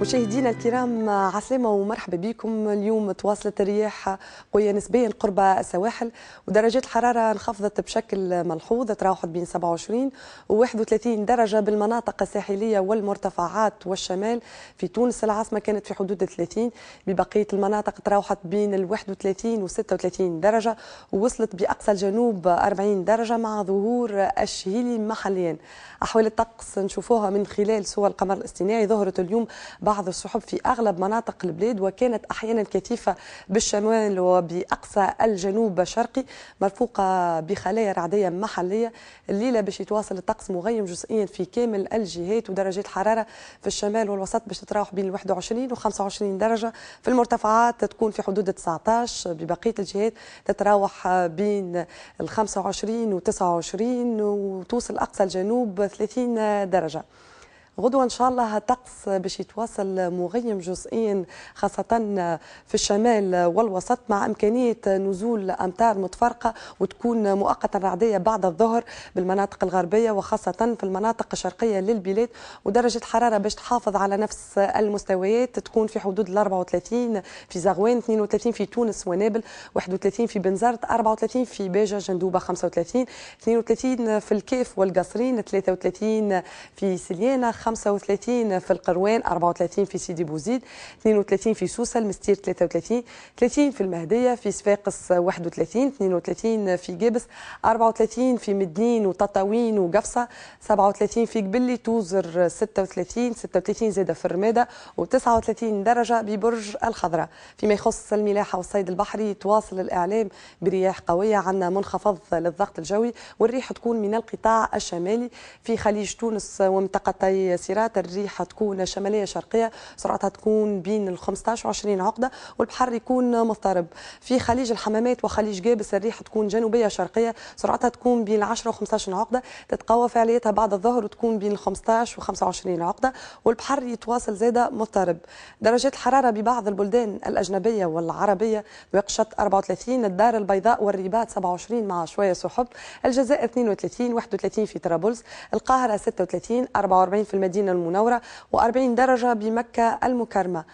مشاهدينا الكرام عسلامة ومرحبا بكم اليوم تواصلت الرياح قوية نسبيا قرب السواحل ودرجات الحرارة انخفضت بشكل ملحوظ تراوحت بين 27 و 31 درجة بالمناطق الساحلية والمرتفعات والشمال في تونس العاصمة كانت في حدود 30 ببقية المناطق تراوحت بين ال 31 و 36 درجة ووصلت بأقصى الجنوب 40 درجة مع ظهور الشهيلي محليا أحوال الطقس نشوفوها من خلال صور القمر الاصطناعي ظهرت اليوم بعض السحب في أغلب مناطق البلاد وكانت أحيانا كثيفة بالشمال وبأقصى الجنوب الشرقي مرفوقة بخلايا رعدية محلية الليلة باش يتواصل الطقس مغيم جزئيا في كامل الجهات ودرجات الحرارة في الشمال والوسط باش تتراوح بين 21 و 25 درجة في المرتفعات تكون في حدود 19 ببقية الجهات تتراوح بين ال 25 و 29 وتوصل أقصى الجنوب 30 درجة غدوة إن شاء الله الطقس باش يتواصل مغيم جزئيا خاصة في الشمال والوسط مع إمكانية نزول أمطار متفرقة وتكون مؤقتا رعدية بعد الظهر بالمناطق الغربية وخاصة في المناطق الشرقية للبلاد ودرجة الحرارة باش تحافظ على نفس المستويات تكون في حدود ال 34 في زغوان 32 في تونس ونابل 31 في بنزرت 34 في باجة جندوبة 35 32 في الكيف والقصرين 33 في سليانة 35 في القروان 34 في سيدي بوزيد 32 في سوسه المستير 33 30 في المهديه في صفاقس 31 32 في جبس 34 في مدنين وتطاوين وقفصه 37 في قبلي توزر 36 36 زاده في الرماده و39 درجه ببرج الخضراء فيما يخص الملاحه والصيد البحري تواصل الاعلام برياح قويه عندنا منخفض للضغط الجوي والريح تكون من القطاع الشمالي في خليج تونس ومنطقتي سيرات الريحه تكون شماليه شرقيه سرعتها تكون بين ال 15 و 20 عقده والبحر يكون مضطرب في خليج الحمامات وخليج جابس الريحه تكون جنوبيه شرقيه سرعتها تكون بين 10 و 15 عقده تتقوى فعاليتها بعد الظهر وتكون بين 15 و 25 عقده والبحر يتواصل زاده مضطرب درجات الحراره ببعض البلدان الاجنبيه والعربيه وقشت 34 الدار البيضاء والرباط 27 مع شويه سحب الجزائر 32 31 في طرابلس القاهره 36 44% المدينة المنورة و40 درجة بمكة المكرمة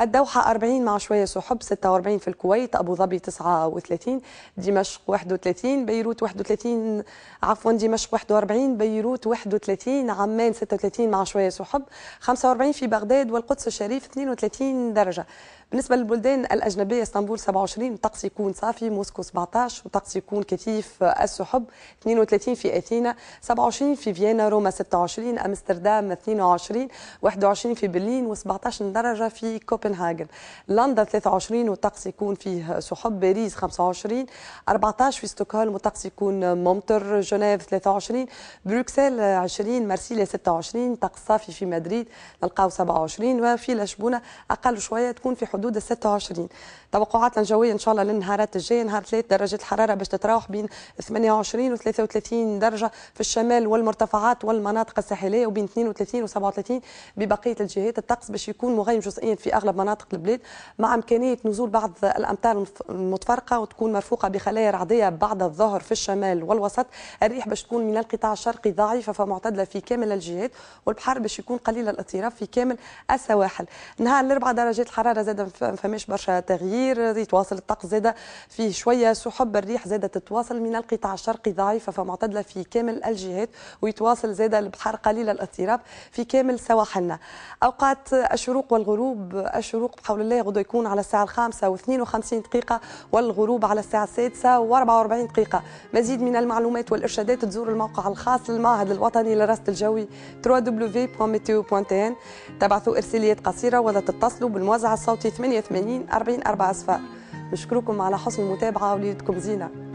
الدوحة 40 مع شوية سحب 46 في الكويت أبو ظبي 39 دمشق 31 بيروت 31 عفوا دمشق 41 بيروت 31 عمان 36 مع شوية سحب 45 في بغداد والقدس الشريف 32 درجة بالنسبه للبلدان الاجنبيه اسطنبول 27 طقس يكون صافي موسكو 17 وطقس يكون كثيف آه، السحب 32 في اثينا 27 في فيينا روما 26 امستردام 22 21 في برلين و17 درجه في كوبنهاجن لندن 23 وطقس يكون فيه سحب باريس 25 14 في ستوكهولم وطقس يكون ممطر جنيف 23 بروكسل 20 مارسيليا 26 طقس صافي في مدريد نلقاو 27 وفي لشبونه اقل شويه تكون في حدود حدود ال 26 توقعاتنا الجويه ان شاء الله للنهارات الجايه نهار 3 درجه الحراره باش تتراوح بين 28 و 33 درجه في الشمال والمرتفعات والمناطق الساحليه وبين 32 و 37 ببقيه الجهات الطقس باش يكون مغيم جزئيا في اغلب مناطق البلاد مع امكانيه نزول بعض الامطار المتفرقه وتكون مرفوقه بخلايا رعديه بعد الظهر في الشمال والوسط الريح باش تكون من القطاع الشرقي ضعيفه فمعتدله في كامل الجهات والبحر باش يكون قليل الاضطراب في كامل السواحل نهار الاربعاء درجات الحراره زاد فماش برشا تغيير يتواصل الطقس زاده فيه شويه سحب الريح زاده تتواصل من القطاع الشرقي ضعيفه فمعتدله في كامل الجهات ويتواصل زاده البحر قليل الاضطراب في كامل سواحلنا اوقات الشروق والغروب الشروق بحول الله غدا يكون على الساعه الخامسة و52 دقيقة والغروب على الساعة السادسة و44 دقيقة مزيد من المعلومات والإرشادات تزور الموقع الخاص للمعهد الوطني للرصد الجوي www.meteo.tn تبعثوا إرساليات قصيرة ولا تتصلوا بالموزع الصوتي 88 40 4 أصفار نشكركم على حسن المتابعه وليلتكم زينه